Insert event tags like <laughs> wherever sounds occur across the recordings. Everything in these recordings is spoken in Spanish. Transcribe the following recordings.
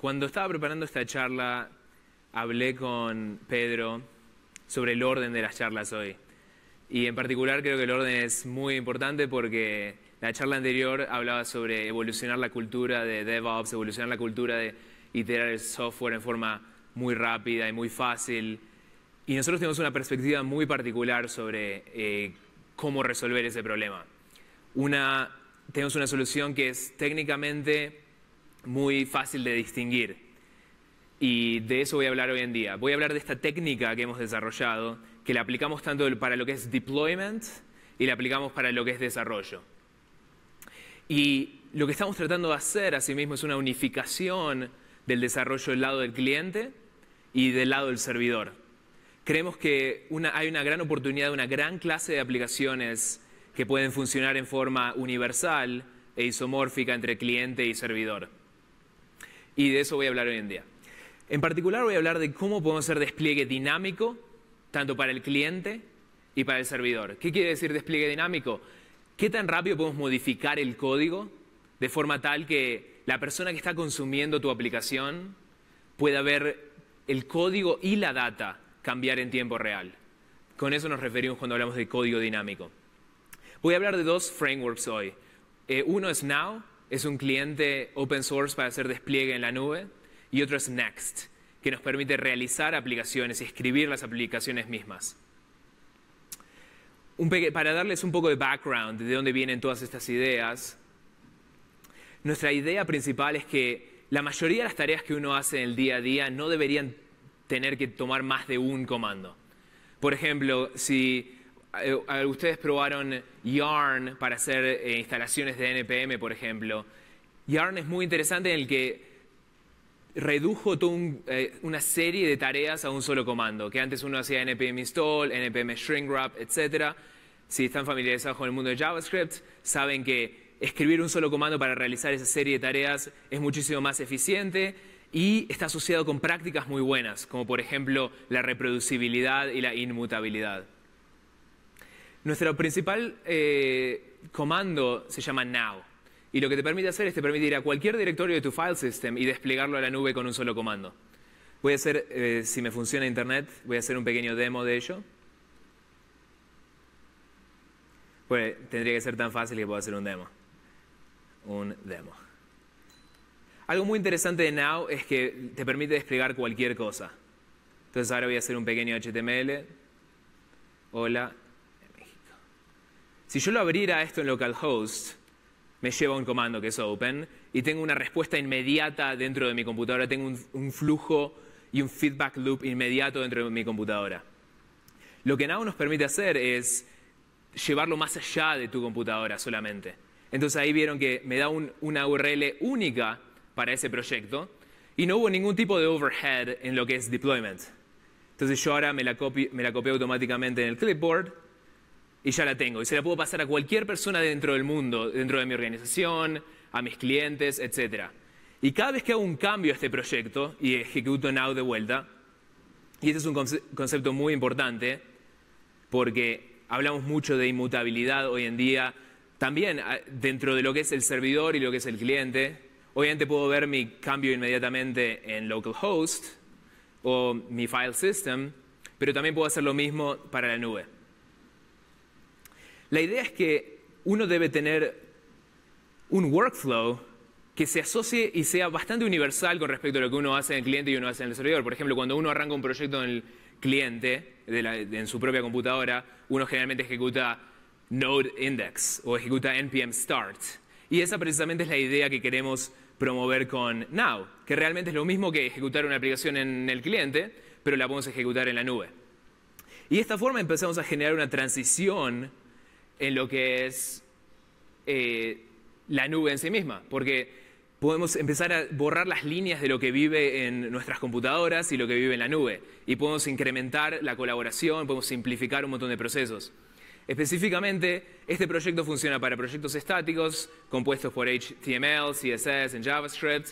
Cuando estaba preparando esta charla, hablé con Pedro sobre el orden de las charlas hoy. Y en particular creo que el orden es muy importante porque la charla anterior hablaba sobre evolucionar la cultura de DevOps, evolucionar la cultura de iterar el software en forma muy rápida y muy fácil. Y nosotros tenemos una perspectiva muy particular sobre eh, cómo resolver ese problema. Una, tenemos una solución que es técnicamente muy fácil de distinguir. Y de eso voy a hablar hoy en día. Voy a hablar de esta técnica que hemos desarrollado, que la aplicamos tanto para lo que es deployment y la aplicamos para lo que es desarrollo. Y lo que estamos tratando de hacer, asimismo, es una unificación del desarrollo del lado del cliente y del lado del servidor. Creemos que hay una gran oportunidad, una gran clase de aplicaciones que pueden funcionar en forma universal e isomórfica entre cliente y servidor. Y de eso voy a hablar hoy en día. En particular voy a hablar de cómo podemos hacer despliegue dinámico, tanto para el cliente y para el servidor. ¿Qué quiere decir despliegue dinámico? ¿Qué tan rápido podemos modificar el código de forma tal que la persona que está consumiendo tu aplicación pueda ver el código y la data cambiar en tiempo real? Con eso nos referimos cuando hablamos de código dinámico. Voy a hablar de dos frameworks hoy. Eh, uno es Now es un cliente open source para hacer despliegue en la nube, y otro es Next, que nos permite realizar aplicaciones y escribir las aplicaciones mismas. para darles un poco de background de dónde vienen todas estas ideas, nuestra idea principal es que la mayoría de las tareas que uno hace en el día a día no deberían tener que tomar más de un comando. Por ejemplo, si eh, eh, ustedes probaron Yarn para hacer eh, instalaciones de NPM, por ejemplo. Yarn es muy interesante en el que redujo toda una serie de tareas a un solo comando, que antes uno hacía npm install, npm shrink wrap, etc. Si están familiarizados con el mundo de JavaScript, saben que escribir un solo comando para realizar esa serie de tareas es muchísimo más eficiente y está asociado con prácticas muy buenas, como por ejemplo la reproducibilidad y la inmutabilidad. Nuestro principal eh, comando se llama now. Y lo que te permite hacer es te permite ir a cualquier directorio de tu file system y desplegarlo a la nube con un solo comando. Voy a hacer, eh, si me funciona internet, voy a hacer un pequeño demo de ello. Pues tendría que ser tan fácil que puedo hacer un demo. Un demo. Algo muy interesante de Now es que te permite desplegar cualquier cosa. Entonces ahora voy a hacer un pequeño HTML. Hola, si yo lo abriera esto en localhost, me lleva un comando que es open y tengo una respuesta inmediata dentro de mi computadora, tengo un, flujo y un feedback loop inmediato dentro de mi computadora. Lo que Now nos permite hacer es llevarlo más allá de tu computadora solamente. Entonces ahí vieron que me da una URL única para ese proyecto y no hubo ningún tipo de overhead en lo que es deployment. Entonces yo ahora me la, copio, me la automáticamente en el clipboard y ya la tengo. Y se la puedo pasar a cualquier persona dentro del mundo, dentro de mi organización, a mis clientes, etc. Y cada vez que hago un cambio a este proyecto y ejecuto Now de vuelta, y este es un concepto muy importante, porque hablamos mucho de inmutabilidad hoy en día, también ah, dentro de lo que es el servidor y lo que es el cliente. Obviamente puedo ver mi cambio inmediatamente en localhost o mi file system, pero también puedo hacer lo mismo para la nube. La idea es que uno debe tener un workflow que se asocie y sea bastante universal con respecto a lo que uno hace en el cliente y uno hace en el servidor. Por ejemplo, cuando uno arranca un proyecto en el cliente, en su propia computadora, uno generalmente ejecuta Node Index o ejecuta NPM Start. Y esa precisamente es la idea que queremos promover con Now, que realmente es lo mismo que ejecutar una aplicación en el cliente, pero la podemos ejecutar en la nube. Y de esta forma empezamos a generar una transición en lo que es eh, la nube en sí misma, porque podemos empezar a borrar las líneas de lo que vive en nuestras computadoras y lo que vive en la nube, y podemos incrementar la colaboración, podemos simplificar un montón de procesos. Específicamente, este proyecto funciona para proyectos estáticos compuestos por HTML, CSS, en JavaScript.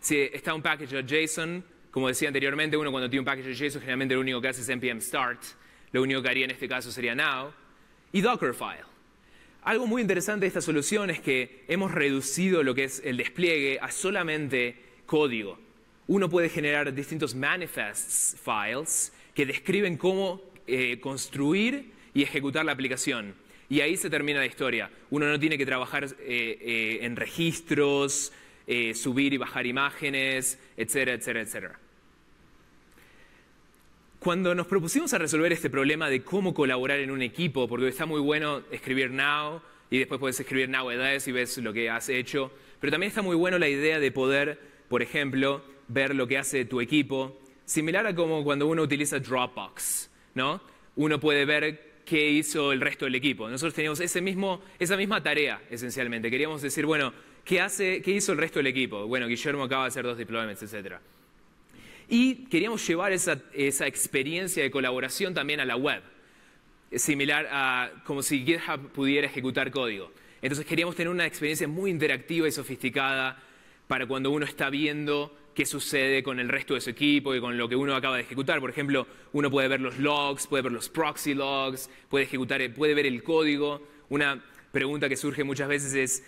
Si está un package.json, como decía anteriormente, uno cuando tiene un package.json generalmente lo único que hace es npm start, lo único que haría en este caso sería now, y Dockerfile. Algo muy interesante de esta solución es que hemos reducido lo que es el despliegue a solamente código. Uno puede generar distintos manifest files que describen cómo eh, construir y ejecutar la aplicación. Y ahí se termina la historia. Uno no tiene que trabajar eh, eh, en registros, subir y bajar imágenes, etcétera, etcétera, etcétera. Cuando nos propusimos a resolver este problema de cómo colaborar en un equipo, porque está muy bueno escribir now y después puedes escribir edades y ves lo que has hecho, pero también está muy bueno la idea de poder, por ejemplo, ver lo que hace tu equipo, similar a como cuando uno utiliza Dropbox, ¿no? Uno puede ver qué hizo el resto del equipo. Nosotros teníamos ese mismo, esa misma tarea, esencialmente. Queríamos decir, bueno, ¿qué, hace, ¿qué hizo el resto del equipo? Bueno, Guillermo acaba de hacer dos deployments, etcétera. Y queríamos llevar esa, experiencia de colaboración también a la web, similar a como si GitHub pudiera ejecutar código. Entonces queríamos tener una experiencia muy interactiva y sofisticada para cuando uno está viendo qué sucede con el resto de su equipo y con lo que uno acaba de ejecutar. Por ejemplo, uno puede ver los logs, puede ver los proxy logs, puede, ejecutar, puede ver el código. Una pregunta que surge muchas veces es,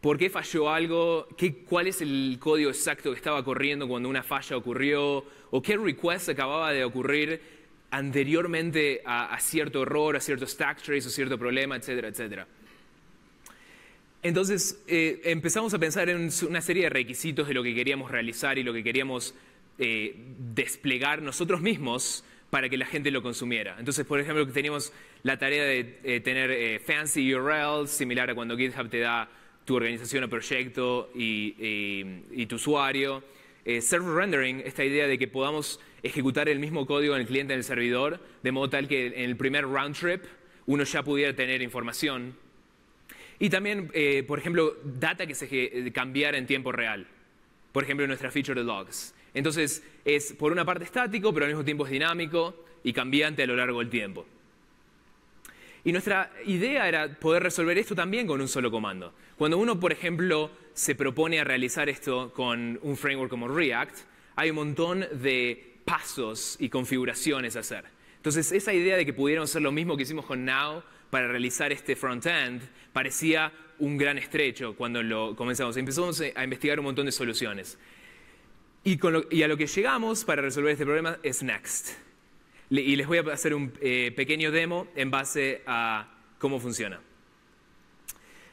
¿Por qué falló algo? ¿Qué, ¿Cuál es el código exacto que estaba corriendo cuando una falla ocurrió? ¿O qué request acababa de ocurrir anteriormente a, cierto error, a cierto stack trace o cierto problema, etcétera, etcétera? Entonces eh, empezamos a pensar en una serie de requisitos de lo que queríamos realizar y lo que queríamos eh, desplegar nosotros mismos para que la gente lo consumiera. Entonces, por ejemplo, teníamos la tarea de eh, tener fancy URLs, similar a cuando GitHub te da tu organización o proyecto y, tu usuario. Eh, server rendering, esta idea de que podamos ejecutar el mismo código en el cliente, en el servidor, de modo tal que en el primer round trip uno ya pudiera tener información. Y también, eh, por ejemplo, data que se cambiara en tiempo real. Por ejemplo, nuestra feature de logs. Entonces, es por una parte estático, pero al mismo tiempo es dinámico y cambiante a lo largo del tiempo. Y nuestra idea era poder resolver esto también con un solo comando. Cuando uno, por ejemplo, se propone a realizar esto con un framework como React, hay un montón de pasos y configuraciones a hacer. Entonces, esa idea de que pudiéramos hacer lo mismo que hicimos con Now para realizar este front-end parecía un gran estrecho cuando lo comenzamos. Empezamos a investigar un montón de soluciones. Y, a lo que llegamos para resolver este problema es Next. y les voy a hacer un eh, pequeño demo en base a cómo funciona.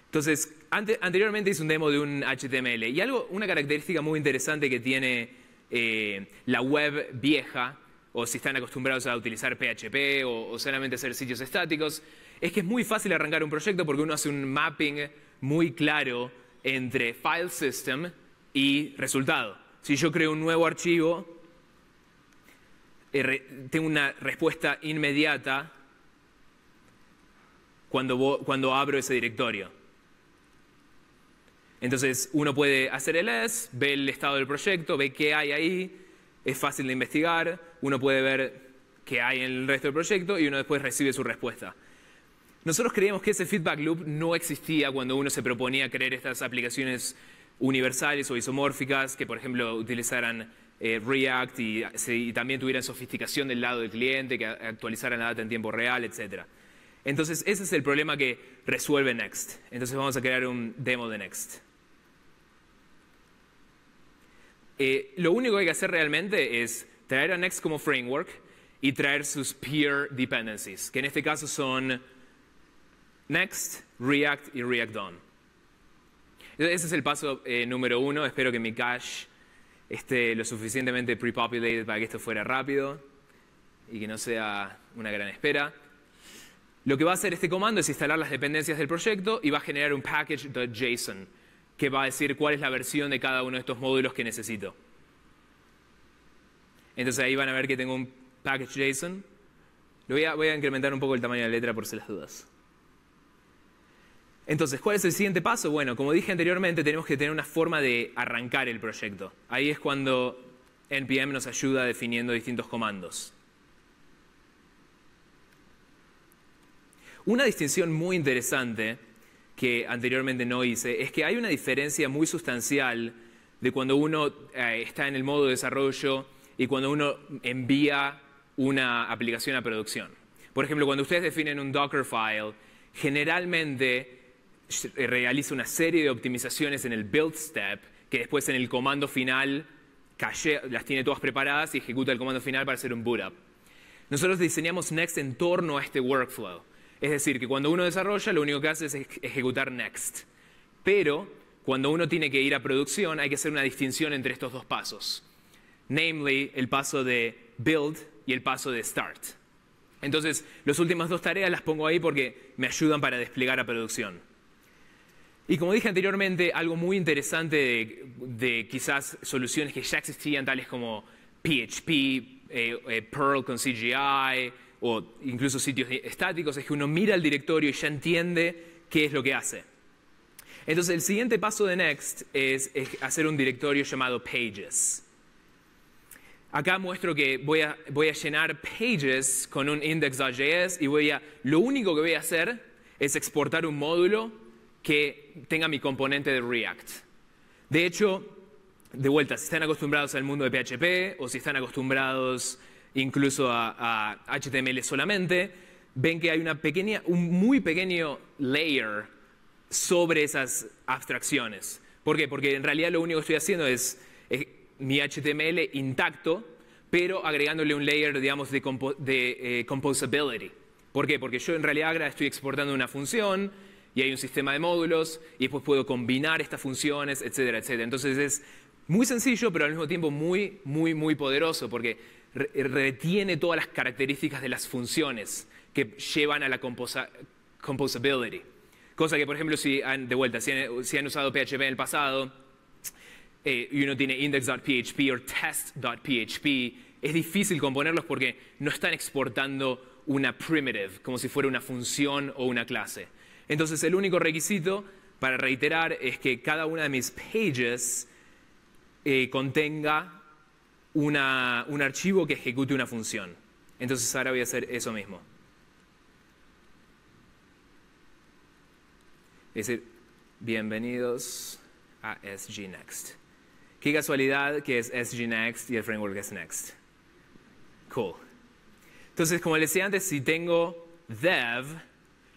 Entonces, anteriormente hice un demo de un HTML y algo, una característica muy interesante que tiene eh, la web vieja, o si están acostumbrados a utilizar PHP o, solamente hacer sitios estáticos, es que es muy fácil arrancar un proyecto porque uno hace un mapping muy claro entre file system y resultado. Si yo creo un nuevo archivo, eh, tengo una respuesta inmediata cuando, cuando abro ese directorio. Entonces uno puede hacer el e S, ve el estado del proyecto, ve qué hay ahí, es fácil de investigar, uno puede ver qué hay en el resto del proyecto y uno después recibe su respuesta. Nosotros creíamos que ese feedback loop no existía cuando uno se proponía crear estas aplicaciones universales o isomórficas que, por ejemplo, utilizaran eh, React y, y, también tuvieran sofisticación del lado del cliente, que actualizaran la data en tiempo real, etc. Entonces, ese es el problema que resuelve Next. Entonces, vamos a crear un demo de Next. Eh, lo único que hay que hacer realmente es traer a Next como framework y traer sus peer dependencies, que en este caso son Next, React y React DOM. Ese es el paso eh, número uno. Espero que mi cache esté lo suficientemente pre-populated para que esto fuera rápido y que no sea una gran espera. Lo que va a hacer este comando es instalar las dependencias del proyecto y va a generar un package.json que va a decir cuál es la versión de cada uno de estos módulos que necesito. Entonces ahí van a ver que tengo un package.json. voy, a, incrementar un poco el tamaño de la letra por si las dudas. Entonces, ¿cuál es el siguiente paso? Bueno, como dije anteriormente, tenemos que tener una forma de arrancar el proyecto. Ahí es cuando NPM nos ayuda definiendo distintos comandos. Una distinción muy interesante que anteriormente no hice, es que hay una diferencia muy sustancial de cuando uno eh, está en el modo de desarrollo y cuando uno envía una aplicación a producción. Por ejemplo, cuando ustedes definen un Dockerfile, generalmente realiza una serie de optimizaciones en el build step que después en el comando final las tiene todas preparadas y ejecuta el comando final para hacer un boot up. Nosotros diseñamos Next en torno a este workflow. Es decir, que cuando uno desarrolla, lo único que hace es ejecutar next. Pero cuando uno tiene que ir a producción, hay que hacer una distinción entre estos dos pasos. Namely, el paso de build y el paso de start. Entonces, las últimas dos tareas las pongo ahí porque me ayudan para desplegar a producción. Y como dije anteriormente, algo muy interesante de, quizás soluciones que ya existían, tales como PHP, eh, eh, Perl con CGI, o incluso sitios estáticos, es que uno mira el directorio y ya entiende qué es lo que hace. Entonces, el siguiente paso de Next es, hacer un directorio llamado Pages. Acá muestro que voy a, llenar Pages con un index.js y voy a, lo único que voy a hacer es exportar un módulo que tenga mi componente de React. De hecho, de vuelta, si están acostumbrados al mundo de PHP o si están acostumbrados incluso a, HTML solamente, ven que hay un muy pequeño layer sobre esas abstracciones. ¿Por qué? Porque en realidad lo único que estoy haciendo es, mi HTML intacto, pero agregándole un layer, digamos, de, eh, composability. ¿Por qué? Porque yo en realidad estoy exportando una función y hay un sistema de módulos y después puedo combinar estas funciones, etcétera, etcétera. Entonces es muy sencillo, pero al mismo tiempo muy, muy, muy poderoso, porque eh, retiene todas las características de las funciones que llevan a la composability. Cosa que, por ejemplo, si han, de vuelta, usado PHP en el pasado eh, y uno tiene index.php o test.php, es difícil componerlos porque no están exportando una primitive, como si fuera una función o una clase. Entonces, el único requisito, para reiterar, es que cada una de mis pages eh, contenga un archivo que ejecute una función. Entonces ahora voy a hacer eso mismo. Es decir, bienvenidos a SGNext. Qué casualidad que es SGNext y el framework es Next. Cool. Entonces, como les decía antes, si tengo dev,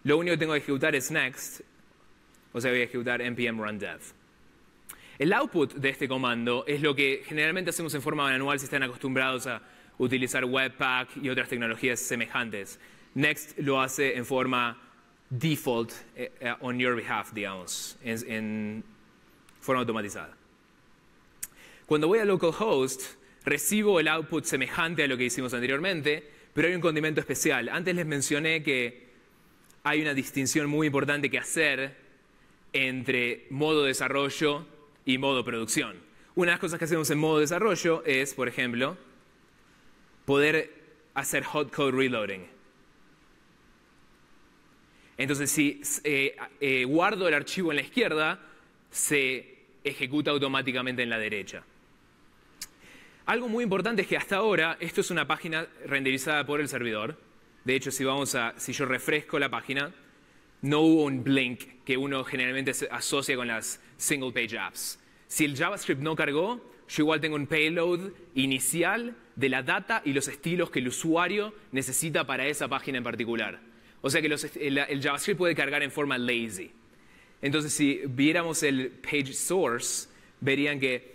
lo único que tengo que ejecutar es Next, o sea, voy a ejecutar npm run dev. El output de este comando es lo que generalmente hacemos en forma manual si están acostumbrados a utilizar Webpack y otras tecnologías semejantes. Next lo hace en forma default eh, eh, on your behalf, digamos, en, en, forma automatizada. Cuando voy a localhost, recibo el output semejante a lo que hicimos anteriormente, pero hay un condimento especial. Antes les mencioné que hay una distinción muy importante que hacer entre modo desarrollo y modo producción. Una de las cosas que hacemos en modo desarrollo es, por ejemplo, poder hacer hot code reloading. Entonces, si eh, eh, guardo el archivo en la izquierda, se ejecuta automáticamente en la derecha. Algo muy importante es que hasta ahora esto es una página renderizada por el servidor. De hecho, si, vamos a, si yo refresco la página, no hubo un blink que uno generalmente asocia con las single page apps. Si el JavaScript no cargó, yo igual tengo un payload inicial de la data y los estilos que el usuario necesita para esa página en particular. O sea que el, JavaScript puede cargar en forma lazy. Entonces, si viéramos el page source, verían que,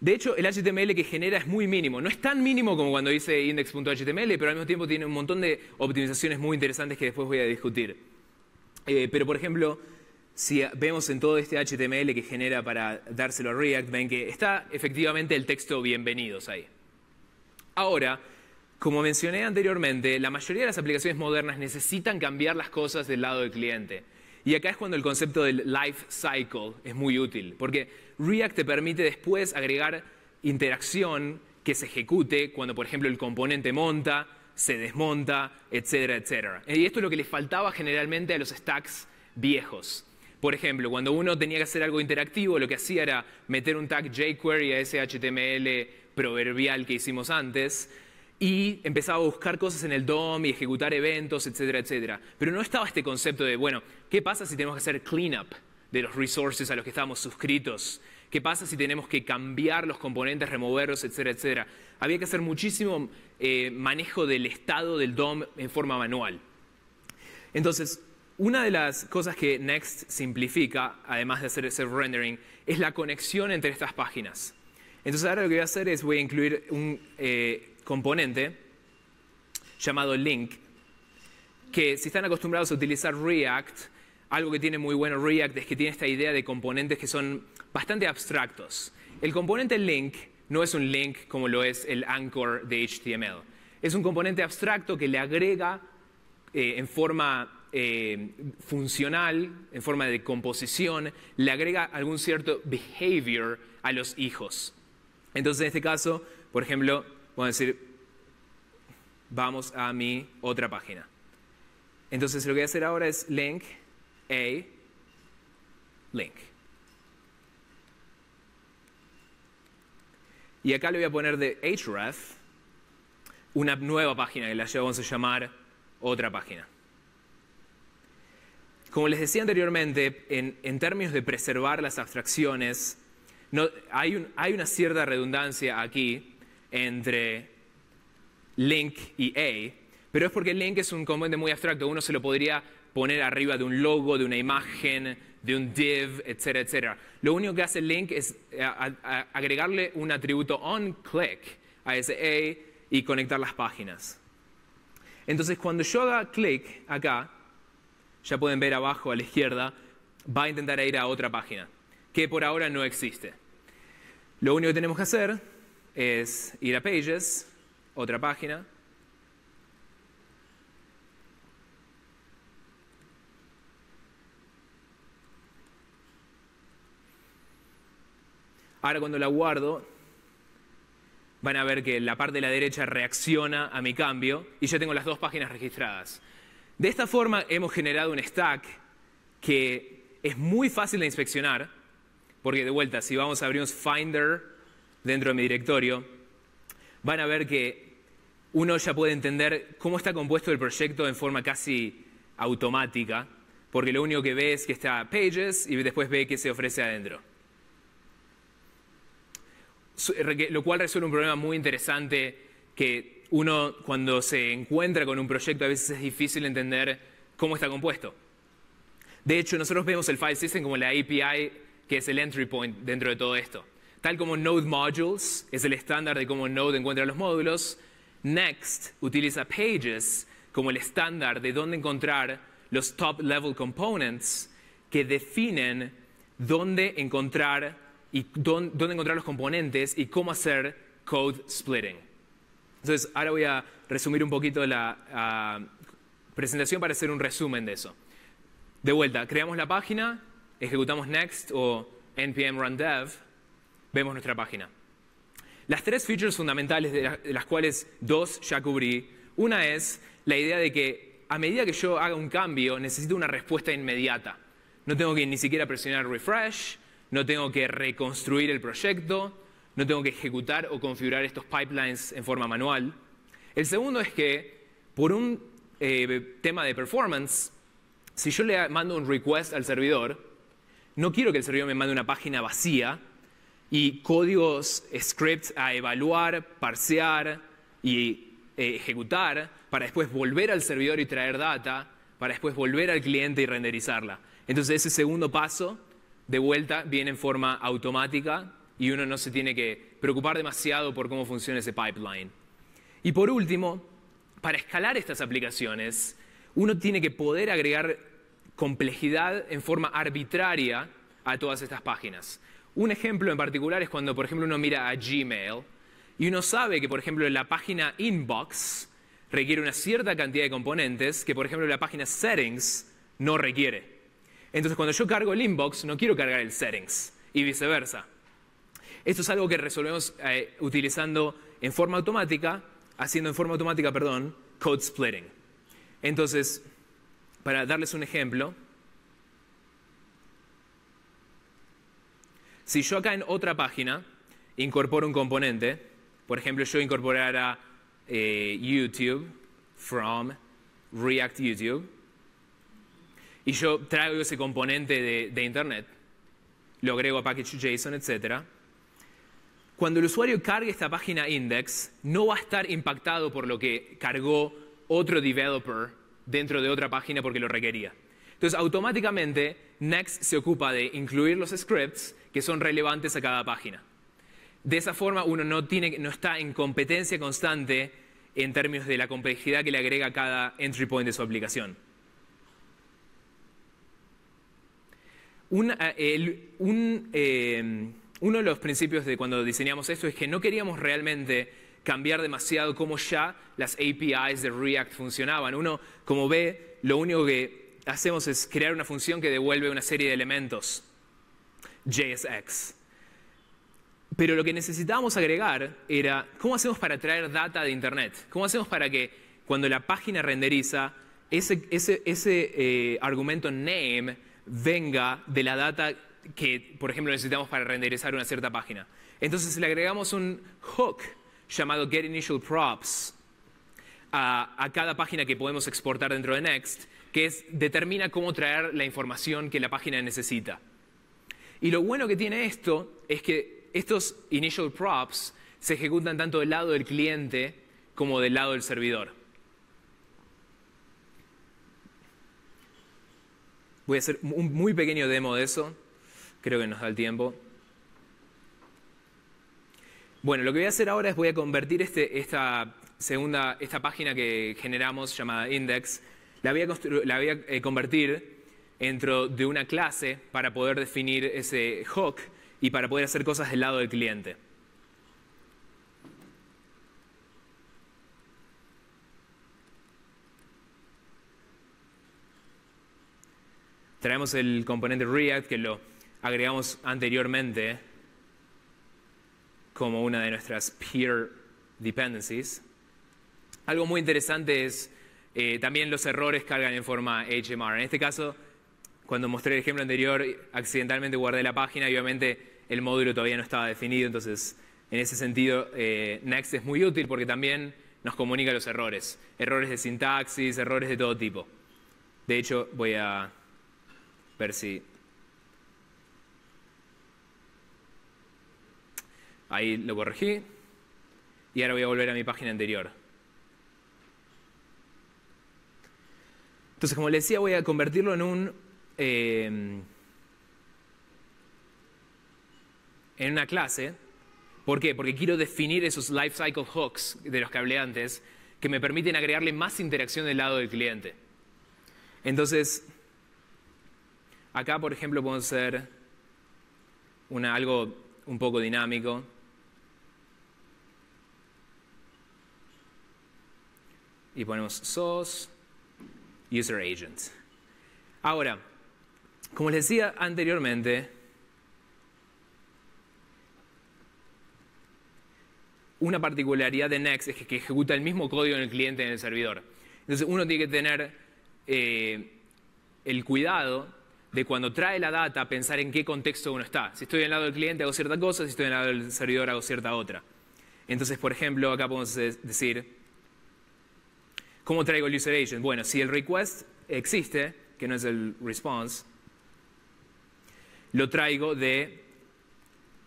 de hecho, el HTML que genera es muy mínimo. No es tan mínimo como cuando dice index.html, pero al mismo tiempo tiene un montón de optimizaciones muy interesantes que después voy a discutir. Eh, pero, por ejemplo, si vemos en todo este HTML que genera para dárselo a React, ven que está efectivamente el texto bienvenidos ahí. Ahora, como mencioné anteriormente, la mayoría de las aplicaciones modernas necesitan cambiar las cosas del lado del cliente. Y acá es cuando el concepto del life cycle es muy útil, porque React te permite después agregar interacción que se ejecute cuando, por ejemplo, el componente monta, se desmonta, etcétera, etcétera. Y esto es lo que les faltaba generalmente a los stacks viejos. Por ejemplo, cuando uno tenía que hacer algo interactivo, lo que hacía era meter un tag jQuery a ese HTML proverbial que hicimos antes y empezaba a buscar cosas en el DOM y ejecutar eventos, etcétera, etcétera. Pero no estaba este concepto de, bueno, ¿qué pasa si tenemos que hacer cleanup de los resources a los que estábamos suscritos? ¿Qué pasa si tenemos que cambiar los componentes, removerlos, etcétera, etcétera? Había que hacer muchísimo eh, manejo del estado del DOM en forma manual. Entonces, una de las cosas que Next simplifica, además de hacer ese rendering, es la conexión entre estas páginas. Entonces ahora lo que voy a hacer es voy a incluir un eh, componente llamado link, que si están acostumbrados a utilizar React, algo que tiene muy bueno React es que tiene esta idea de componentes que son bastante abstractos. El componente link no es un link como lo es el anchor de HTML. Es un componente abstracto que le agrega eh, en forma eh, funcional, en forma de composición, le agrega algún cierto behavior a los hijos. Entonces, en este caso, por ejemplo, vamos a decir, vamos a mi otra página. Entonces, lo que voy a hacer ahora es link a link. Y acá le voy a poner de href una nueva página que la vamos a llamar otra página. Como les decía anteriormente, en, términos de preservar las abstracciones, no, hay, una cierta redundancia aquí entre link y A, pero es porque el link es un componente muy abstracto, uno se lo podría poner arriba de un logo, de una imagen, de un div, etcétera, etcétera. Lo único que hace link es agregarle un atributo onClick a ese A y conectar las páginas. Entonces, cuando yo haga click acá, ya pueden ver abajo a la izquierda, va a intentar ir a otra página, que por ahora no existe. Lo único que tenemos que hacer es ir a Pages, otra página, Ahora cuando la guardo, van a ver que la parte de la derecha reacciona a mi cambio y ya tengo las dos páginas registradas. De esta forma hemos generado un stack que es muy fácil de inspeccionar, porque de vuelta, si vamos a abrir un Finder dentro de mi directorio, van a ver que uno ya puede entender cómo está compuesto el proyecto en forma casi automática, porque lo único que ve es que está Pages y después ve que se ofrece adentro. Lo cual resuelve un problema muy interesante que uno cuando se encuentra con un proyecto a veces es difícil entender cómo está compuesto. De hecho, nosotros vemos el file system como la API, que es el entry point dentro de todo esto. Tal como Node Modules es el estándar de cómo Node encuentra los módulos, Next utiliza Pages como el estándar de dónde encontrar los top level components que definen dónde encontrar y dónde, encontrar los componentes y cómo hacer code splitting. Entonces, ahora voy a resumir un poquito la presentación para hacer un resumen de eso. De vuelta, creamos la página, ejecutamos Next o NPM Run Dev, vemos nuestra página. Las tres features fundamentales, de las cuales dos ya cubrí, una es la idea de que a medida que yo haga un cambio, necesito una respuesta inmediata. No tengo que ni siquiera presionar refresh, no tengo que reconstruir el proyecto, no tengo que ejecutar o configurar estos pipelines en forma manual. El segundo es que por un eh, tema de performance, si yo le mando un request al servidor, no quiero que el servidor me mande una página vacía y códigos, scripts a evaluar, parsear y eh, ejecutar para después volver al servidor y traer data, para después volver al cliente y renderizarla. Entonces ese segundo paso, de vuelta, viene en forma automática y uno no se tiene que preocupar demasiado por cómo funciona ese pipeline. Y por último, para escalar estas aplicaciones, uno tiene que poder agregar complejidad en forma arbitraria a todas estas páginas. Un ejemplo en particular es cuando, por ejemplo, uno mira a Gmail y uno sabe que, por ejemplo, la página Inbox requiere una cierta cantidad de componentes que, por ejemplo, la página Settings no requiere. Entonces, cuando yo cargo el Inbox, no quiero cargar el Settings y viceversa. Esto es algo que resolvemos eh, utilizando en forma automática, haciendo en forma automática, perdón, code splitting. Entonces, para darles un ejemplo, si yo acá en otra página incorporo un componente, por ejemplo, yo incorporara eh, YouTube from React YouTube, y yo traigo ese componente de, de Internet, lo agrego a package.json, etcétera, cuando el usuario cargue esta página index, no va a estar impactado por lo que cargó otro developer dentro de otra página porque lo requería. Entonces, automáticamente, Next se ocupa de incluir los scripts que son relevantes a cada página. De esa forma, uno no, tiene, no está en competencia constante en términos de la complejidad que le agrega cada entry point de su aplicación. un, eh, eh, uno de los principios de cuando diseñamos esto es que no queríamos realmente cambiar demasiado cómo ya las APIs de React funcionaban. Uno, como ve, lo único que hacemos es crear una función que devuelve una serie de elementos, JSX. Pero lo que necesitábamos agregar era, ¿cómo hacemos para traer data de Internet? ¿Cómo hacemos para que cuando la página renderiza, ese, eh, argumento name venga de la data que, por ejemplo, necesitamos para renderizar una cierta página. Entonces le agregamos un hook llamado get initial props a, cada página que podemos exportar dentro de Next, que es, determina cómo traer la información que la página necesita. Y lo bueno que tiene esto es que estos initial props se ejecutan tanto del lado del cliente como del lado del servidor. Voy a hacer un muy pequeño demo de eso. Creo que nos da el tiempo. Bueno, lo que voy a hacer ahora es voy a convertir este, esta segunda, esta página que generamos llamada index, la voy a, la eh, convertir dentro de una clase para poder definir ese hook y para poder hacer cosas del lado del cliente. Traemos el componente React que lo agregamos anteriormente como una de nuestras peer dependencies. Algo muy interesante es eh, también los errores cargan en forma HMR. En este caso, cuando mostré el ejemplo anterior, accidentalmente guardé la página y obviamente el módulo todavía no estaba definido, entonces en ese sentido eh, Next es muy útil porque también nos comunica los errores, errores de sintaxis, errores de todo tipo. De hecho, voy a ver si Ahí lo corregí. Y ahora voy a volver a mi página anterior. Entonces, como les decía, voy a convertirlo en un... Em, en una clase. ¿Por qué? Porque quiero definir esos lifecycle hooks de los que hablé antes que me permiten agregarle más interacción del lado del cliente. Entonces, acá, por ejemplo, puedo hacer algo un poco dinámico. y ponemos SOS user agent. Ahora, como les decía anteriormente, una particularidad de Next es que ejecuta el mismo código en el cliente y en el servidor. Entonces uno tiene que tener eh, el cuidado de cuando trae la data pensar en qué contexto uno está. Si estoy al lado del cliente hago cierta cosa, si estoy al lado del servidor hago cierta otra. Entonces, por ejemplo, acá podemos decir, ¿Cómo traigo el user agent? Bueno, si el request existe, que no es el response, lo traigo de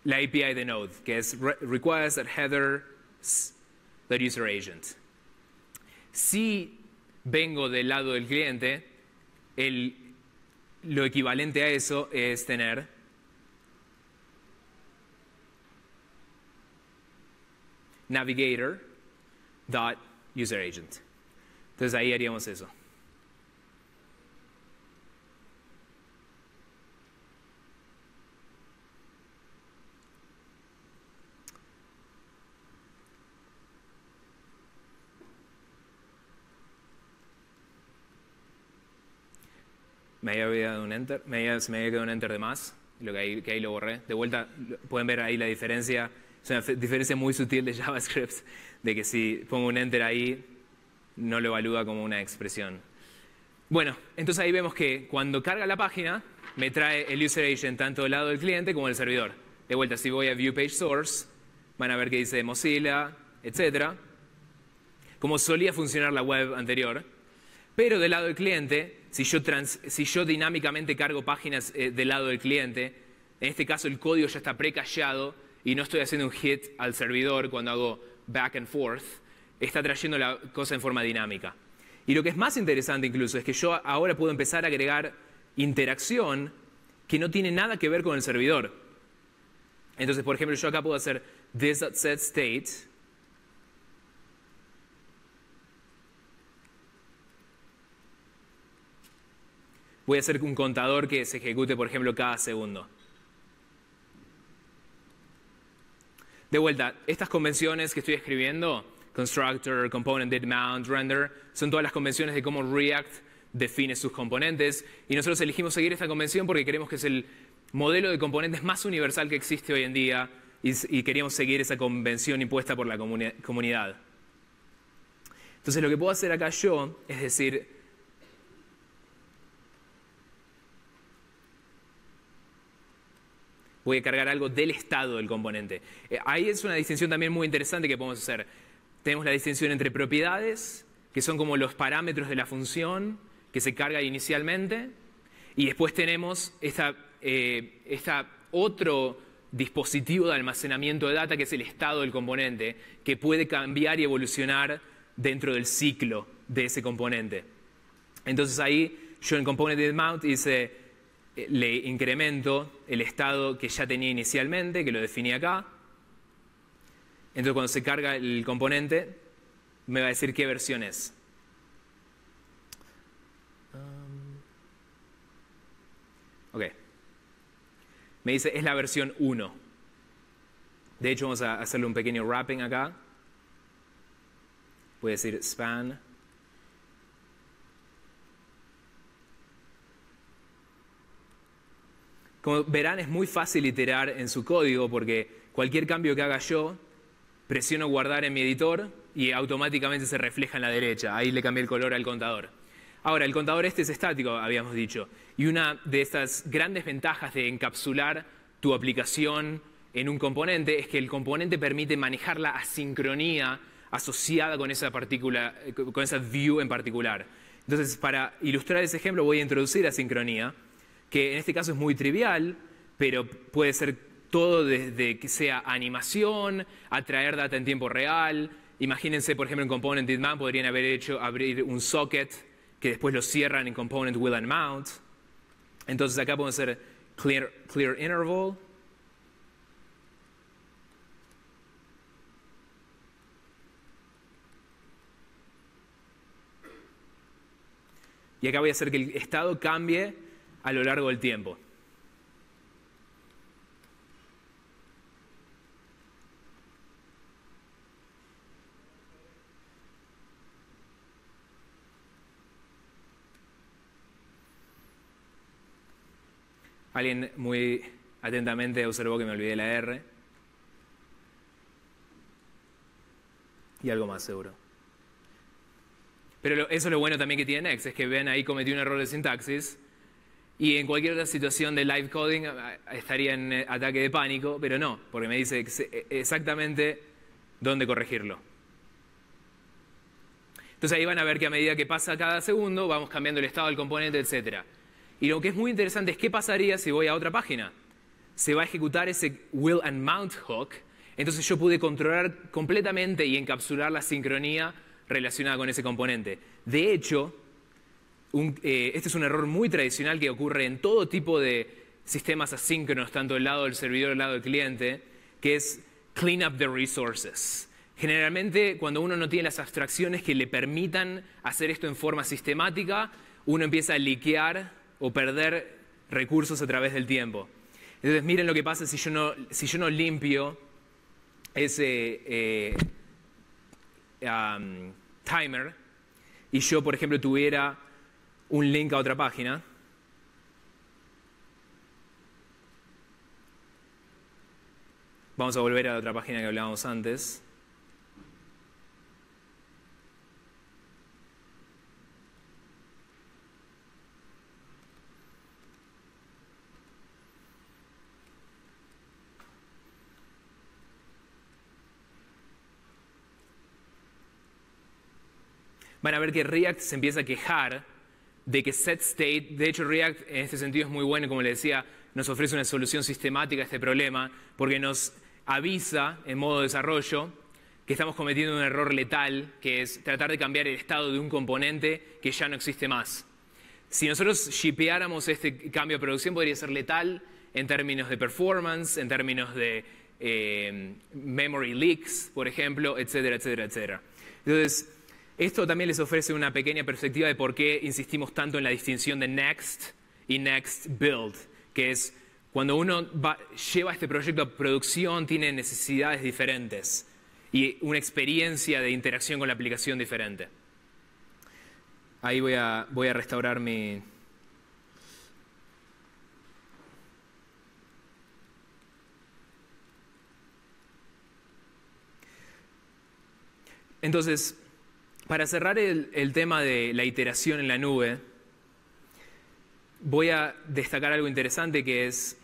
la API de Node, que es request.headers.userAgent. Si vengo del lado del cliente, lo equivalente a eso es tener navigator.userAgent. Entonces ahí haríamos eso. me había dado un enter, me había, quedado un enter de más, lo que ahí, que ahí, lo borré. De vuelta, pueden ver ahí la diferencia, es una diferencia muy sutil de <laughs> JavaScript, de que si pongo un enter ahí, no lo evalúa como una expresión. Bueno, entonces ahí vemos que cuando carga la página, me trae el user agent tanto del lado del cliente como del servidor. De vuelta, si voy a View Page Source, van a ver que dice Mozilla, etc. Como solía funcionar la web anterior. Pero del lado del cliente, si yo, dinámicamente cargo páginas eh, del lado del cliente, en este caso el código ya está precallado y no estoy haciendo un hit al servidor cuando hago back and forth, está trayendo la cosa en forma dinámica. Y lo que es más interesante incluso es que yo ahora puedo empezar a agregar interacción que no tiene nada que ver con el servidor. Entonces, por ejemplo, yo acá puedo hacer this.setState. voy a hacer un contador que se ejecute, por ejemplo, cada segundo. De vuelta, estas convenciones que estoy escribiendo constructor, component, mount, render, son todas las convenciones de cómo React define sus componentes. Y nosotros elegimos seguir esta convención porque creemos que es el modelo de componentes más universal que existe hoy en día y, queríamos seguir esa convención impuesta por la comunidad. Entonces lo que puedo hacer acá yo es decir, voy a cargar algo del estado del componente. Eh, ahí es una distinción también muy interesante que podemos hacer tenemos la distinción entre propiedades, que son como los parámetros de la función que se carga inicialmente, y después tenemos eh, esta, otro dispositivo de almacenamiento de data, que es el estado del componente, que puede cambiar y evolucionar dentro del ciclo de ese componente. Entonces ahí yo en component mount eh, le incremento el estado que ya tenía inicialmente, que lo definí acá, entonces cuando se carga el componente, me va a decir qué versión es. Um. Ok. Me dice, es la versión 1. De hecho, vamos a hacerle un pequeño wrapping acá. Voy a decir span. Como verán, es muy fácil iterar en su código porque cualquier cambio que haga yo presiono guardar en mi editor y automáticamente se refleja en la derecha. Ahí le cambié el color al contador. Ahora, el contador este es estático, habíamos dicho. Y una de estas grandes ventajas de encapsular tu aplicación en un componente es que el componente permite manejar la asincronía asociada con esa, partícula, con esa view en particular. Entonces, para ilustrar ese ejemplo, voy a introducir asincronía, que en este caso es muy trivial, pero puede ser todo desde que sea animación, atraer data en tiempo real. Imagínense, por ejemplo, en Component Mount podrían haber hecho abrir un socket que después lo cierran en Component Will and Mount. Entonces acá podemos hacer clear, clear interval. Y acá voy a hacer que el estado cambie a lo largo del tiempo. Alguien muy atentamente observó que me olvidé la R. Y algo más seguro. Pero eso es lo bueno también que tiene Next, es que ven ahí cometí un error de sintaxis y en cualquier otra situación de live coding estaría en eh, ataque de pánico, pero no, porque me dice eh, exactamente dónde corregirlo. Entonces ahí van a ver que a medida que pasa cada segundo vamos cambiando el estado del componente, etcétera. Y lo que es muy interesante es qué pasaría si voy a otra página. Se va a ejecutar ese will and mount hook, entonces yo pude controlar completamente y encapsular la sincronía relacionada con ese componente. De hecho, eh, este es un error muy tradicional que ocurre en todo tipo de sistemas asíncronos, tanto del lado del servidor, del lado del cliente, que es clean up the resources. Generalmente, cuando uno no tiene las abstracciones que le permitan hacer esto en forma sistemática, uno empieza a liquear o perder recursos a través del tiempo. Entonces, miren lo que pasa si yo no, si yo no limpio ese eh, timer y yo, por ejemplo, tuviera un link a otra página. Vamos a volver a la otra página que hablábamos antes. van a ver que React se empieza a quejar de que set state, de hecho React en este sentido es muy bueno, como le decía, nos ofrece una solución sistemática a este problema, porque nos avisa en modo desarrollo que estamos cometiendo un error letal, que es tratar de cambiar el estado de un componente que ya no existe más. Si nosotros shipeáramos este cambio de producción, podría ser letal en términos de performance, en términos de eh, memory leaks, por ejemplo, etcétera, etcétera, etcétera. Entonces, esto también les ofrece una pequeña perspectiva de por qué insistimos tanto en la distinción de Next y Next Build, que es cuando uno lleva este proyecto a producción, tiene necesidades diferentes y una experiencia de interacción con la aplicación diferente. Ahí voy a restaurar mi... Entonces, para cerrar el, tema de la iteración en la nube, voy a destacar algo interesante que es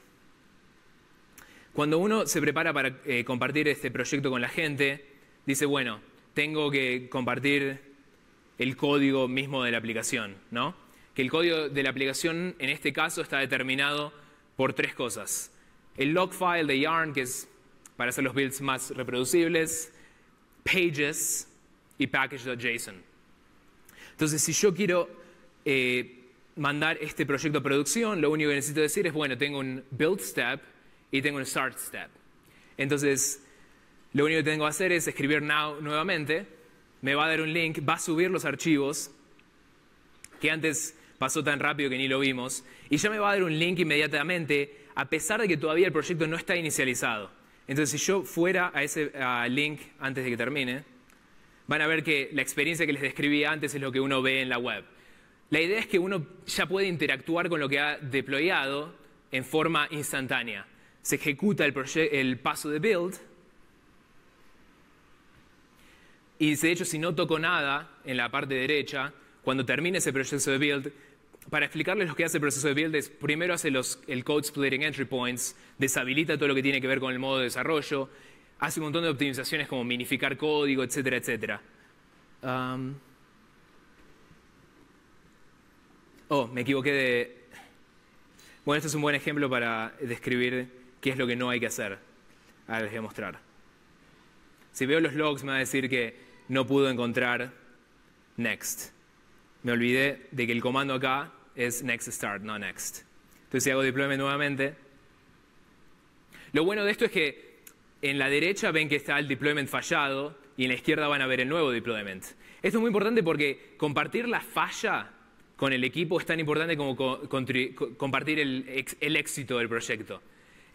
cuando uno se prepara para eh, compartir este proyecto con la gente, dice, bueno, tengo que compartir el código mismo de la aplicación, ¿no? Que el código de la aplicación en este caso está determinado por tres cosas. El log file de Yarn, que es para hacer los builds más reproducibles, pages, y package.json. Entonces, si yo quiero eh, mandar este proyecto a producción, lo único que necesito decir es, bueno, tengo un build step y tengo un start step. Entonces, lo único que tengo que hacer es escribir now nuevamente, me va a dar un link, va a subir los archivos, que antes pasó tan rápido que ni lo vimos, y ya me va a dar un link inmediatamente, a pesar de que todavía el proyecto no está inicializado. Entonces, si yo fuera a ese link antes de que termine, van a ver que la experiencia que les describí antes es lo que uno ve en la web. La idea es que uno ya puede interactuar con lo que ha deployado en forma instantánea. Se ejecuta el, paso de build y de hecho si no toco nada en la parte derecha, cuando termine ese proceso de build, para explicarles lo que hace el proceso de build primero hace los, el code splitting entry points, deshabilita todo lo que tiene que ver con el modo de desarrollo, hace un montón de optimizaciones como minificar código, etcétera, etcétera. oh, me equivoqué de... Bueno, este es un buen ejemplo para describir qué es lo que no hay que hacer. Ahora les voy a mostrar. Si veo los logs me va a decir que no pudo encontrar next. Me olvidé de que el comando acá es next start, no next. Entonces si hago deployment nuevamente. Lo bueno de esto es que en la derecha ven que está el deployment fallado y en la izquierda van a ver el nuevo deployment. Esto es muy importante porque compartir la falla con el equipo es tan importante como compartir el, éxito del proyecto.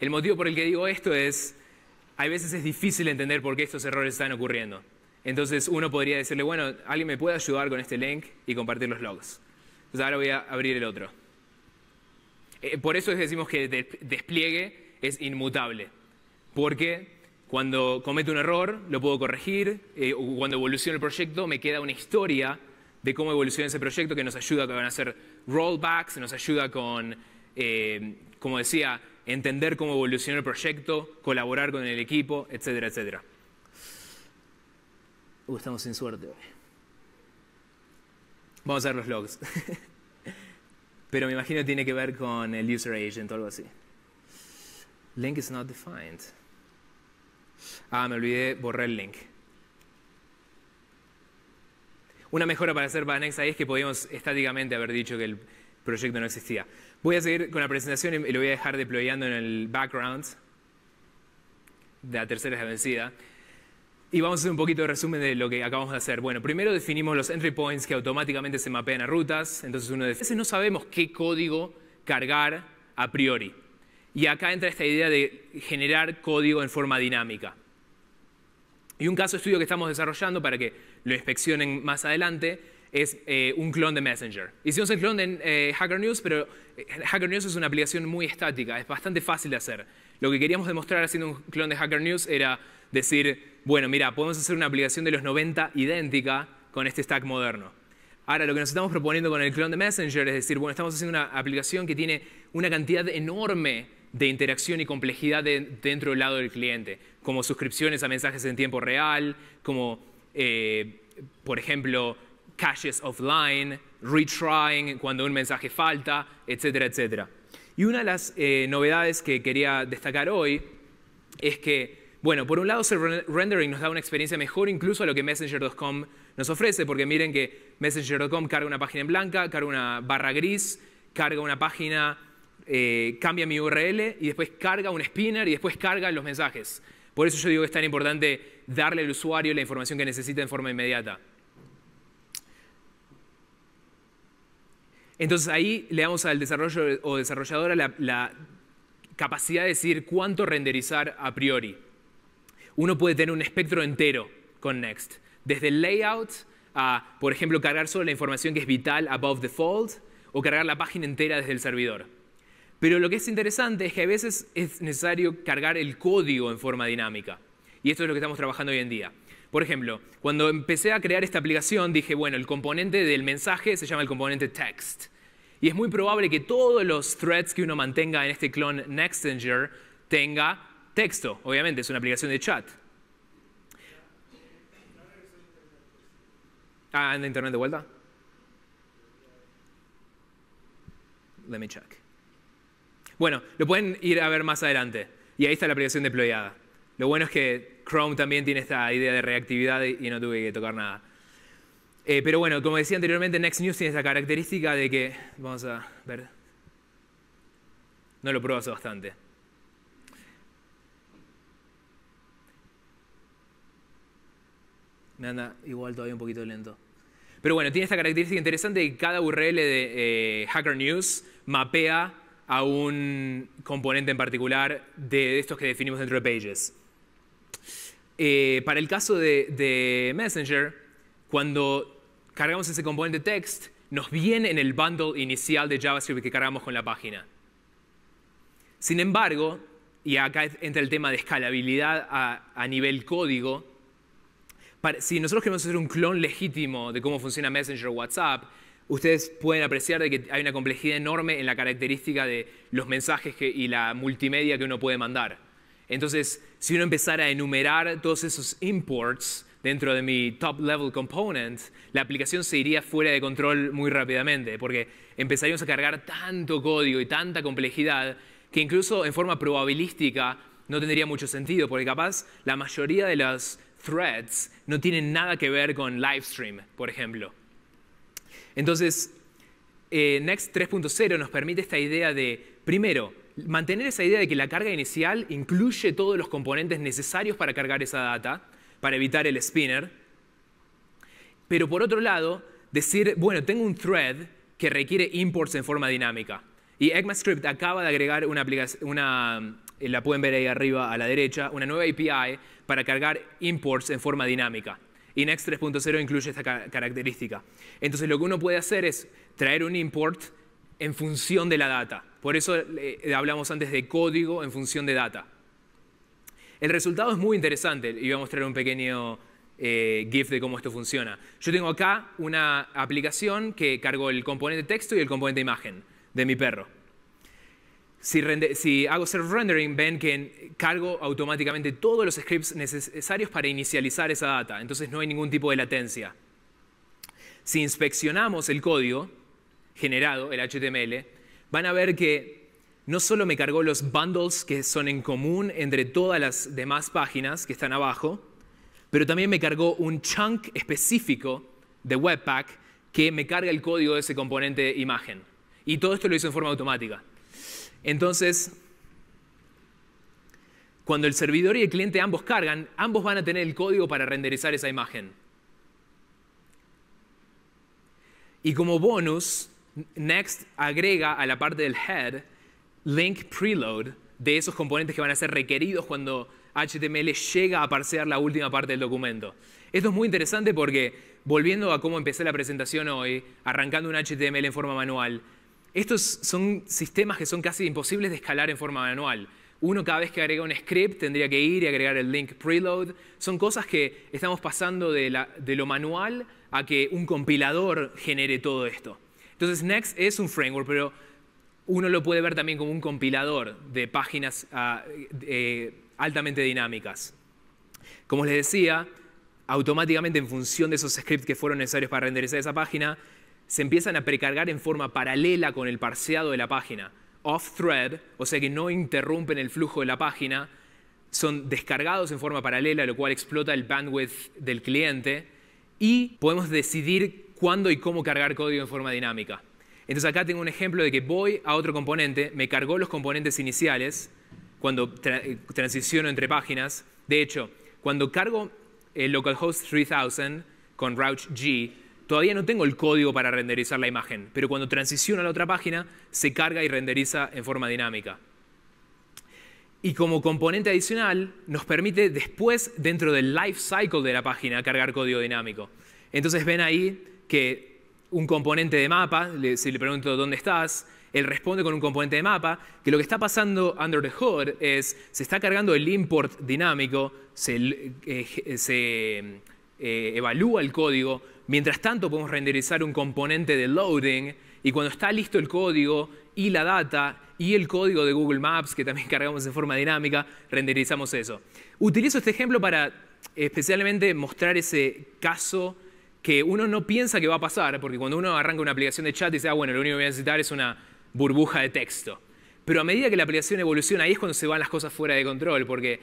El motivo por el que digo esto es, hay veces es difícil entender por qué estos errores están ocurriendo. Entonces uno podría decirle, bueno, alguien me puede ayudar con este link y compartir los logs. Entonces ahora voy a abrir el otro. Eh, por eso decimos que despliegue es inmutable, porque cuando cometo un error, lo puedo corregir. Eh, cuando evoluciona el proyecto, me queda una historia de cómo evoluciona ese proyecto que nos ayuda a hacer rollbacks, nos ayuda con, eh, como decía, entender cómo evoluciona el proyecto, colaborar con el equipo, etcétera, etcétera. Uh, estamos sin suerte hoy. Vamos a ver los logs. <laughs> Pero me imagino que tiene que ver con el user agent o algo así. Link is not defined. Ah, me olvidé, borrar el link. Una mejora para hacer para Nexa es que podíamos estáticamente haber dicho que el proyecto no existía. Voy a seguir con la presentación y lo voy a dejar deployando en el background. De la tercera es vencida. Y vamos a hacer un poquito de resumen de lo que acabamos de hacer. Bueno, primero definimos los entry points que automáticamente se mapean a rutas. Entonces, uno de veces no sabemos qué código cargar a priori. Y acá entra esta idea de generar código en forma dinámica. Y un caso de estudio que estamos desarrollando para que lo inspeccionen más adelante es eh, un clon de Messenger. Hicimos el clon de eh, Hacker News, pero eh, Hacker News es una aplicación muy estática, es bastante fácil de hacer. Lo que queríamos demostrar haciendo un clon de Hacker News era decir, bueno, mira, podemos hacer una aplicación de los 90 idéntica con este stack moderno. Ahora, lo que nos estamos proponiendo con el clon de Messenger es decir, bueno, estamos haciendo una aplicación que tiene una cantidad enorme de interacción y complejidad dentro del lado del cliente, como suscripciones a mensajes en tiempo real, como, eh, por ejemplo, caches offline, retrying cuando un mensaje falta, etcétera, etcétera. Y una de las eh, novedades que quería destacar hoy es que, bueno, por un lado, el rendering nos da una experiencia mejor incluso a lo que Messenger.com nos ofrece, porque miren que Messenger.com carga una página en blanca, carga una barra gris, carga una página eh, cambia mi URL y después carga un spinner y después carga los mensajes. Por eso yo digo que es tan importante darle al usuario la información que necesita en forma inmediata. Entonces ahí le damos al desarrollo o desarrolladora la, la capacidad de decir cuánto renderizar a priori. Uno puede tener un espectro entero con Next, desde el layout a, por ejemplo, cargar solo la información que es vital above the o cargar la página entera desde el servidor. Pero lo que es interesante es que a veces es necesario cargar el código en forma dinámica. Y esto es lo que estamos trabajando hoy en día. Por ejemplo, cuando empecé a crear esta aplicación, dije, bueno, el componente del mensaje se llama el componente text. Y es muy probable que todos los threads que uno mantenga en este clon Nextinger tenga texto. Obviamente, es una aplicación de chat. Ah, anda internet de vuelta. Let me check. Bueno, lo pueden ir a ver más adelante. Y ahí está la aplicación deployada. Lo bueno es que Chrome también tiene esta idea de reactividad y no tuve que tocar nada. Eh, pero bueno, como decía anteriormente, Next News tiene esta característica de que, vamos a ver, no lo pruebas bastante. Me anda igual todavía un poquito lento. Pero bueno, tiene esta característica interesante de que cada URL de eh, Hacker News mapea a un componente en particular de estos que definimos dentro de Pages. Eh, para el caso de, Messenger, cuando cargamos ese componente text, nos viene en el bundle inicial de JavaScript que cargamos con la página. Sin embargo, y acá entra el tema de escalabilidad a, nivel código, si nosotros queremos hacer un clon legítimo de cómo funciona Messenger o WhatsApp, ustedes pueden apreciar de que hay una complejidad enorme en la característica de los mensajes y la multimedia que uno puede mandar. Entonces, si uno empezara a enumerar todos esos imports dentro de mi top level component, la aplicación se iría fuera de control muy rápidamente, porque empezaríamos a cargar tanto código y tanta complejidad que incluso en forma probabilística no tendría mucho sentido, porque capaz la mayoría de los threads no tienen nada que ver con live stream, por ejemplo. Entonces, eh, Next 3.0 nos permite esta idea de, primero, mantener esa idea de que la carga inicial incluye todos los componentes necesarios para cargar esa data, para evitar el spinner. Pero por otro lado, decir, bueno, tengo un thread que requiere imports en forma dinámica. Y ECMAScript acaba de agregar una una, eh, la pueden ver ahí arriba a la derecha, una nueva API para cargar imports en forma dinámica. Inex 3.0 incluye esta característica. Entonces lo que uno puede hacer es traer un import en función de la data. Por eso hablamos antes de código en función de data. El resultado es muy interesante y voy a mostrar un pequeño eh, GIF de cómo esto funciona. Yo tengo acá una aplicación que cargo el componente texto y el componente imagen de mi perro. Si, hago self-rendering, ven que cargo automáticamente todos los scripts necesarios para inicializar esa data. Entonces no hay ningún tipo de latencia. Si inspeccionamos el código generado, el HTML, van a ver que no solo me cargó los bundles que son en común entre todas las demás páginas que están abajo, pero también me cargó un chunk específico de Webpack que me carga el código de ese componente imagen. Y todo esto lo hizo en forma automática. Entonces, cuando el servidor y el cliente ambos cargan, ambos van a tener el código para renderizar esa imagen. Y como bonus, Next agrega a la parte del head link preload de esos componentes que van a ser requeridos cuando HTML llega a parsear la última parte del documento. Esto es muy interesante porque, volviendo a cómo empecé la presentación hoy, arrancando un HTML en forma manual, estos son sistemas que son casi imposibles de escalar en forma manual. Uno cada vez que agrega un script tendría que ir y agregar el link preload. Son cosas que estamos pasando de, lo manual a que un compilador genere todo esto. Entonces Next es un framework, pero uno lo puede ver también como un compilador de páginas ah, eh, altamente dinámicas. Como les decía, automáticamente en función de esos scripts que fueron necesarios para renderizar esa página, se empiezan a precargar en forma paralela con el parseado de la página. Off thread, o sea que no interrumpen el flujo de la página, son descargados en forma paralela, lo cual explota el bandwidth del cliente y podemos decidir cuándo y cómo cargar código en forma dinámica. Entonces acá tengo un ejemplo de que voy a otro componente, me cargó los componentes iniciales cuando transiciono entre páginas. De hecho, cuando cargo el localhost 3000 con route G, Todavía no tengo el código para renderizar la imagen, pero cuando transiciono a la otra página, se carga y renderiza en forma dinámica. Y como componente adicional, nos permite después, dentro del life cycle de la página, cargar código dinámico. Entonces ven ahí que un componente de mapa, si le pregunto dónde estás, él responde con un componente de mapa, que lo que está pasando under the hood es, se está cargando el import dinámico, se, eh, eh, evalúa el código, Mientras tanto, podemos renderizar un componente de loading y cuando está listo el código y la data y el código de Google Maps, que también <laughs> cargamos en forma dinámica, renderizamos eso. Utilizo este ejemplo para especialmente mostrar ese caso que uno no piensa que va a pasar, porque cuando uno arranca una aplicación de chat dice, ah, bueno, lo único que voy a necesitar es una burbuja de texto. Pero a medida que la aplicación evoluciona, ahí es cuando se van las cosas fuera de control, porque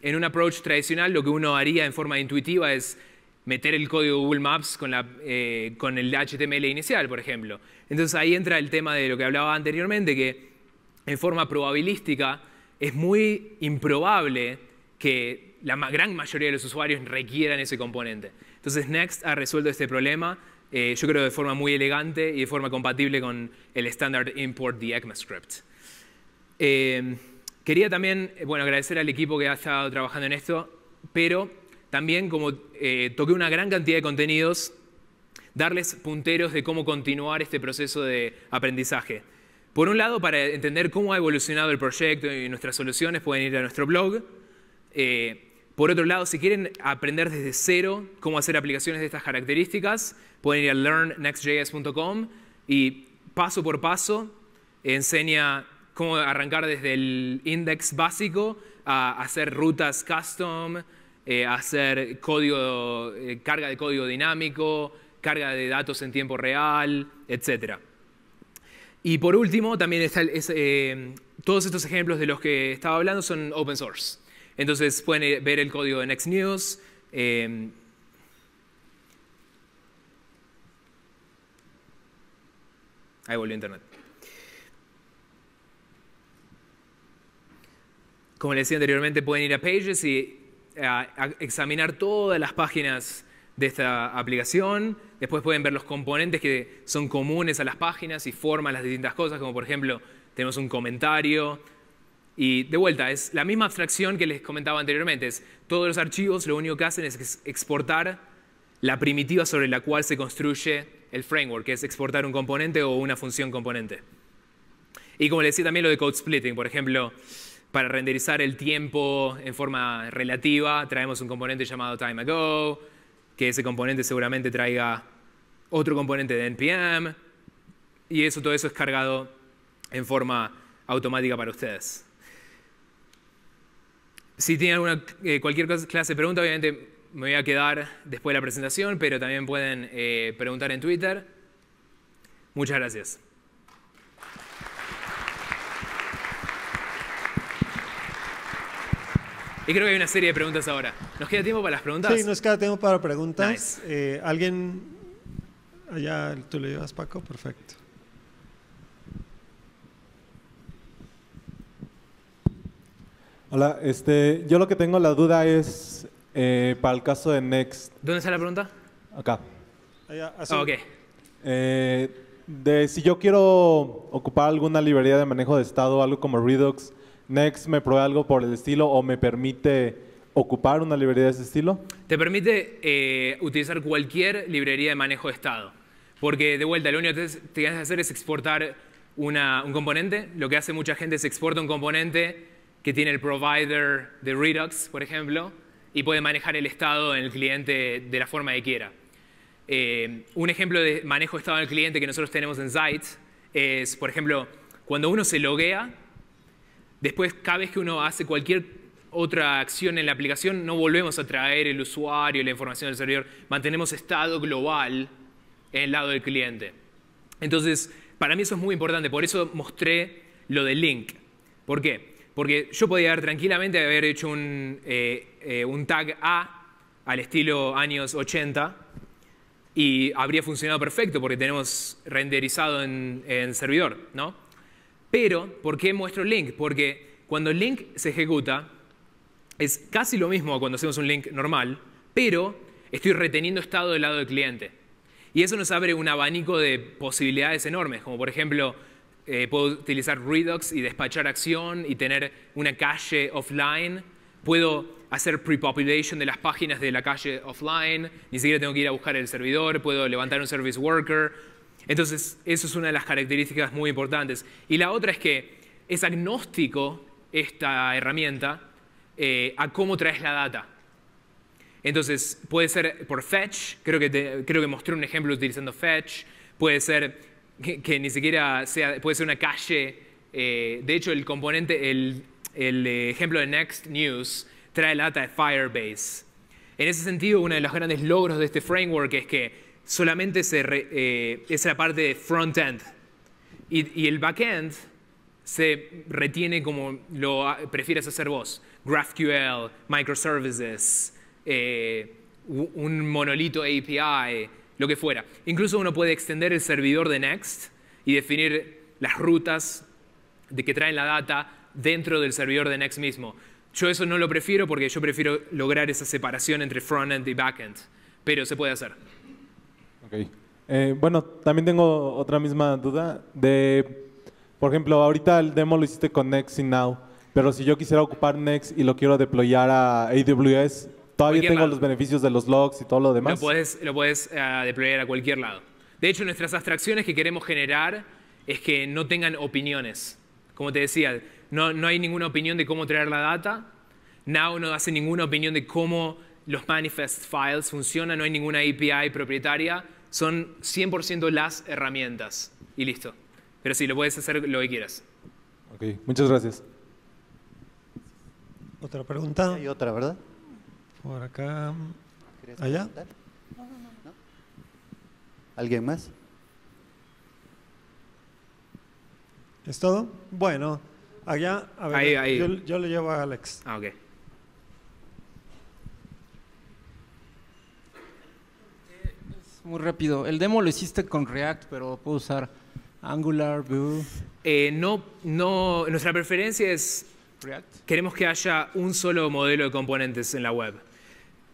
en un approach tradicional lo que uno haría en forma intuitiva es meter el código Google Maps con, eh, el HTML inicial, por ejemplo. Entonces ahí entra el tema de lo que hablaba anteriormente, que en forma probabilística es muy improbable que la gran mayoría de los usuarios requieran ese componente. Entonces Next ha resuelto este problema, eh, yo creo de forma muy elegante y de forma compatible con el standard import de ECMAScript. Eh, quería también bueno, agradecer al equipo que ha estado trabajando en esto, pero también, como eh, toqué una gran cantidad de contenidos, darles punteros de cómo continuar este proceso de aprendizaje. Por un lado, para entender cómo ha evolucionado el proyecto y nuestras soluciones, pueden ir a nuestro blog. Eh, por otro lado, si quieren aprender desde cero cómo hacer aplicaciones de estas características, pueden ir a learnnextjs.com y paso por paso enseña cómo arrancar desde el index básico a hacer rutas custom, eh, hacer código, eh, carga de código dinámico, carga de datos en tiempo real, etc. Y por último, también eh, todos estos ejemplos de los que estaba hablando son open source. Entonces pueden ver el código de Next News. Ahí volvió Internet. Como les decía anteriormente, pueden ir a Pages y a, examinar todas las páginas de esta aplicación. Después pueden ver los componentes que son comunes a las páginas y forman las distintas cosas, como por ejemplo tenemos un comentario. Y de vuelta, es la misma abstracción que les comentaba anteriormente. Es todos los archivos lo único que hacen es exportar la primitiva sobre la cual se construye el framework, que es exportar un componente o una función componente. Y como les decía también lo de code splitting, por ejemplo, para renderizar el tiempo en forma relativa, traemos un componente llamado time ago, que ese componente seguramente traiga otro componente de NPM, y eso, todo eso es cargado en forma automática para ustedes. Si tienen alguna, eh, cualquier clase de pregunta, obviamente me voy a quedar después de la presentación, pero también pueden eh, preguntar en Twitter. Muchas gracias. Y creo que hay una serie de preguntas ahora. ¿Nos queda tiempo para las preguntas? Sí, nos queda tiempo para preguntas. Eh, ¿Alguien allá tú le llevas, Paco? Perfecto. Hola, este, yo lo que tengo la duda es eh, para el caso de Next. ¿Dónde está la pregunta? Acá. Allá, ah, ok. Eh, de si yo quiero ocupar alguna librería de manejo de estado, algo como Redux, Next me provee algo por el estilo o me permite ocupar una librería de ese estilo? Te permite eh, utilizar cualquier librería de manejo de estado. Porque de vuelta, lo único que tienes que hacer es exportar un componente. Lo que hace mucha gente es exporta un componente que tiene el provider de Redux, por ejemplo, y puede manejar el estado en el cliente de la forma que quiera. Eh, un ejemplo de manejo de estado del cliente que nosotros tenemos en Zite es, por ejemplo, cuando uno se loguea, Después, cada vez que uno hace cualquier otra acción en la aplicación, no volvemos a traer el usuario, la información del servidor, mantenemos estado global en el lado del cliente. Entonces, para mí eso es muy importante, por eso mostré lo del link. ¿Por qué? Porque yo podía tranquilamente haber hecho eh, eh, un, tag A al estilo años 80 y habría funcionado perfecto porque tenemos renderizado en, en servidor, ¿no? Pero, ¿por qué muestro link? Porque cuando el link se ejecuta, es casi lo mismo cuando hacemos un link normal, pero estoy reteniendo estado del lado del cliente. Y eso nos abre un abanico de posibilidades enormes, como por ejemplo, eh, puedo utilizar Redux y despachar acción y tener una calle offline. Puedo hacer prepopulation de las páginas de la calle offline, ni siquiera tengo que ir a buscar el servidor, puedo levantar un service worker, entonces, eso es una de las características muy importantes. Y la otra es que es agnóstico esta herramienta eh, a cómo traes la data. Entonces, puede ser por fetch, creo que, mostré un ejemplo utilizando fetch, puede ser que, ni siquiera sea, puede ser una calle. Eh, de hecho, el componente, el, el eh, ejemplo de Next News trae la data de Firebase. En ese sentido, uno de los grandes logros de este framework es que solamente eh, es la parte de front-end. Y, el back-end se retiene como lo prefieres hacer vos. GraphQL, microservices, eh, un monolito API, lo que fuera. Incluso uno puede extender el servidor de Next y definir las rutas de que traen la data dentro del servidor de Next mismo. Yo eso no lo prefiero porque yo prefiero lograr esa separación entre front-end y back-end, pero se puede hacer. Eh, bueno, también tengo otra misma duda de, por ejemplo, ahorita el demo lo hiciste con Next y Now, pero si yo quisiera ocupar Next y lo quiero deployar a AWS, todavía tengo los beneficios de los logs y todo lo demás. Lo puedes, lo eh, deployar a cualquier lado. De hecho, nuestras abstracciones que queremos generar es que no tengan opiniones. Como te decía, no, no hay ninguna opinión de cómo traer la data. Now no hace ninguna opinión de cómo los manifest files funcionan, no hay ninguna API propietaria son 100% las herramientas y listo. Pero sí, lo puedes hacer lo que quieras. Ok, muchas gracias. ¿Otra pregunta? Hay otra, ¿verdad? Por acá. ¿Allá? ¿Alguien más? ¿Es todo? Bueno, allá, Yo, le llevo a Alex. Ah, ok. muy rápido. El demo lo hiciste con React, pero puedo usar Angular, Vue. Eh, no, no, nuestra preferencia es React. Queremos que haya un solo modelo de componentes en la web.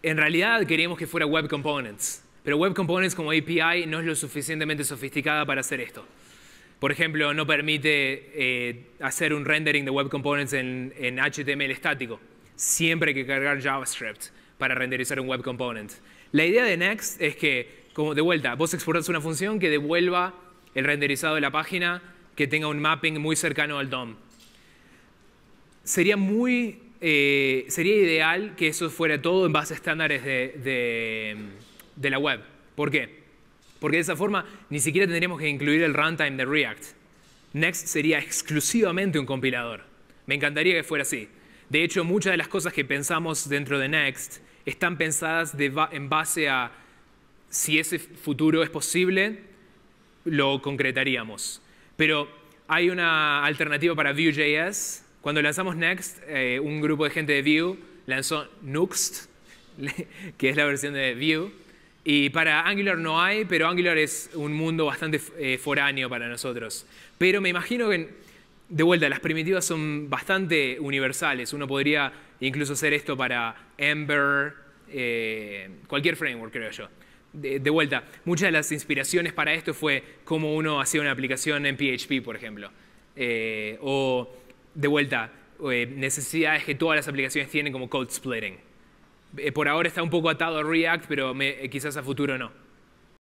En realidad queríamos que fuera Web Components, pero Web Components como API no es lo suficientemente sofisticada para hacer esto. Por ejemplo, no permite eh, hacer un rendering de Web Components en, en HTML estático. Siempre hay que cargar JavaScript para renderizar un Web Component. La idea de Next es que como de vuelta, vos exportás una función que devuelva el renderizado de la página que tenga un mapping muy cercano al DOM. Sería muy, eh, sería ideal que eso fuera todo en base a estándares de, la web. ¿Por qué? Porque de esa forma ni siquiera tendríamos que incluir el runtime de React. Next sería exclusivamente un compilador. Me encantaría que fuera así. De hecho, muchas de las cosas que pensamos dentro de Next están pensadas en base a si ese futuro es posible, lo concretaríamos. Pero hay una alternativa para Vue.js. Cuando lanzamos Next, eh, un grupo de gente de Vue lanzó Nuxt, <laughs> que es la versión de Vue. Y para Angular no hay, pero Angular es un mundo bastante eh, foráneo para nosotros. Pero me imagino que, de vuelta, las primitivas son bastante universales. Uno podría incluso hacer esto para Ember, eh, cualquier framework, creo yo de, vuelta, muchas de las inspiraciones para esto fue cómo uno hacía una aplicación en PHP, por ejemplo. Eh, o, de vuelta, eh, necesidades que todas las aplicaciones tienen como code splitting. Eh, por ahora está un poco atado a React, pero quizás a futuro no.